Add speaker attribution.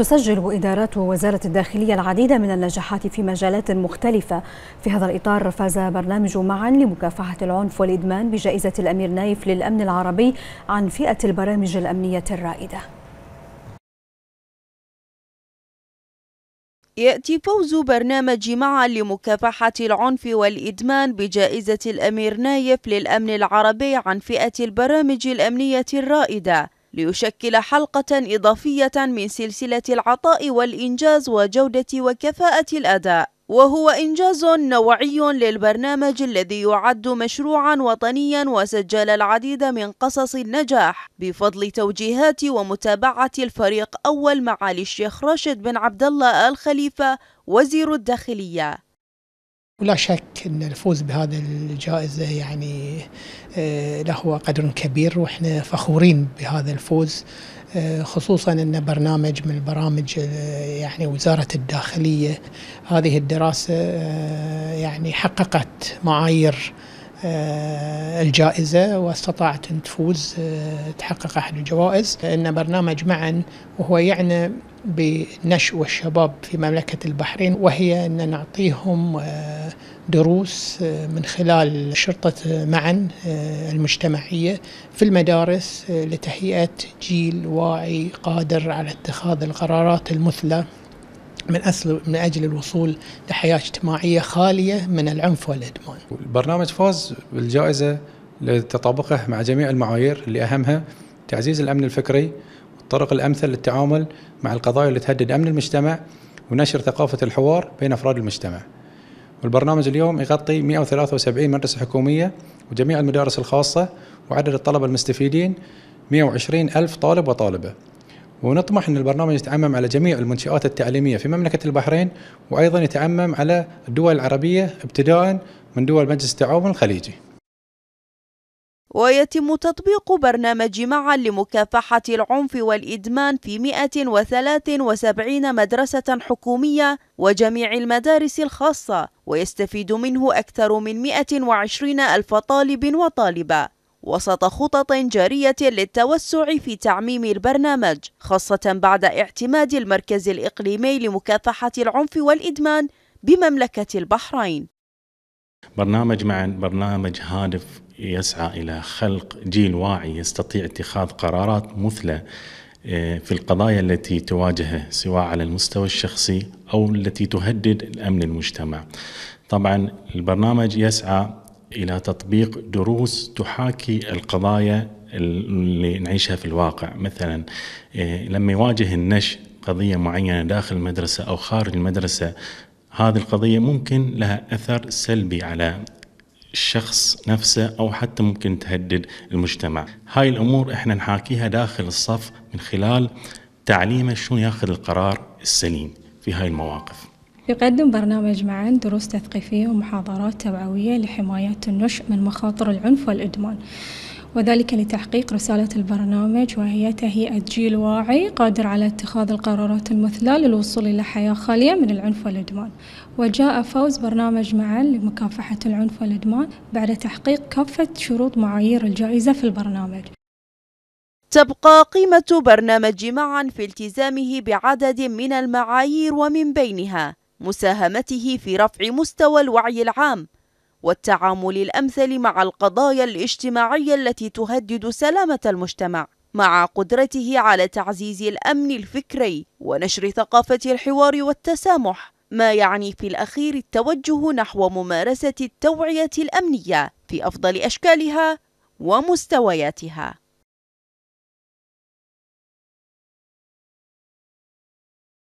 Speaker 1: تسجل إدارات وزارة الداخلية العديد من النجاحات في مجالات مختلفة في هذا الإطار فاز برنامج معا لمكافحة العنف والإدمان بجائزة الأمير نايف للأمن العربي عن فئة البرامج الأمنية الرائدة
Speaker 2: يأتي فوز برنامج معا لمكافحة العنف والإدمان بجائزة الأمير نايف للأمن العربي عن فئة البرامج الأمنية الرائدة ليشكل حلقة إضافية من سلسلة العطاء والإنجاز وجودة وكفاءة الأداء وهو إنجاز نوعي للبرنامج الذي يعد مشروعا وطنيا وسجل العديد من قصص النجاح بفضل توجيهات ومتابعة الفريق أول معالي الشيخ راشد بن عبد الله الخليفة وزير الداخلية
Speaker 3: ولا شك ان الفوز بهذه الجائزه يعني آه، له قدر كبير واحنا فخورين بهذا الفوز آه، خصوصا ان برنامج من البرامج آه، يعني وزاره الداخليه هذه الدراسه يعني حققت معايير آه، الجائزة واستطاعت أن تفوز آه، تحقق أحد الجوائز إن برنامج معا وهو يعنى بنشوى الشباب في مملكة البحرين وهي أن نعطيهم آه، دروس من خلال شرطة معا المجتمعية في المدارس لتهيئة جيل واعي قادر على اتخاذ القرارات المثلى من أصل من أجل الوصول لحياة اجتماعية خالية من العنف والإدمان
Speaker 4: البرنامج فاز بالجائزة لتطابقه مع جميع المعايير اللي أهمها تعزيز الأمن الفكري والطرق الأمثل للتعامل مع القضايا اللي تهدد أمن المجتمع ونشر ثقافة الحوار بين أفراد المجتمع والبرنامج اليوم يغطي 173 مدرسة حكومية وجميع المدارس الخاصة وعدد الطلبة المستفيدين 120 ألف طالب وطالبة ونطمح أن البرنامج يتعمم على جميع المنشآت التعليمية في مملكة البحرين وأيضا يتعمم على الدول العربية ابتداء من دول مجلس التعاون الخليجي
Speaker 2: ويتم تطبيق برنامج معا لمكافحة العنف والإدمان في 173 مدرسة حكومية وجميع المدارس الخاصة ويستفيد منه أكثر من 120 ألف طالب وطالبة وسط خطط جارية للتوسع في تعميم البرنامج خاصة بعد اعتماد المركز الإقليمي لمكافحة العنف والإدمان بمملكة البحرين
Speaker 5: برنامج مع برنامج هادف يسعى إلى خلق جيل واعي يستطيع اتخاذ قرارات مثلى آه، في القضايا التي تواجهه سواء على المستوى الشخصي أو التي تهدد الأمن المجتمع طبعا البرنامج يسعى الى تطبيق دروس تحاكي القضايا اللي نعيشها في الواقع مثلا إيه، لما يواجه النش قضيه معينه داخل المدرسه او خارج المدرسه هذه القضيه ممكن لها اثر سلبي على الشخص نفسه او حتى ممكن تهدد المجتمع هاي الامور احنا نحاكيها داخل الصف من خلال تعليمه شلون ياخذ القرار السليم في هاي المواقف
Speaker 1: يقدم برنامج معا دروس تثقيفية ومحاضرات توعوية لحماية النشء من مخاطر العنف والإدمان وذلك لتحقيق رسالة البرنامج وهي تهيئة جيل واعي قادر على اتخاذ القرارات المثلى للوصول إلى حياة خالية من العنف والإدمان وجاء فوز برنامج معا لمكافحة العنف والإدمان بعد تحقيق كافة شروط معايير الجائزة
Speaker 2: في البرنامج تبقى قيمة برنامج معا في التزامه بعدد من المعايير ومن بينها مساهمته في رفع مستوى الوعي العام والتعامل الأمثل مع القضايا الاجتماعية التي تهدد سلامة المجتمع مع قدرته على تعزيز الأمن الفكري ونشر ثقافة الحوار والتسامح ما يعني في الأخير التوجه نحو ممارسة التوعية الأمنية في أفضل أشكالها
Speaker 3: ومستوياتها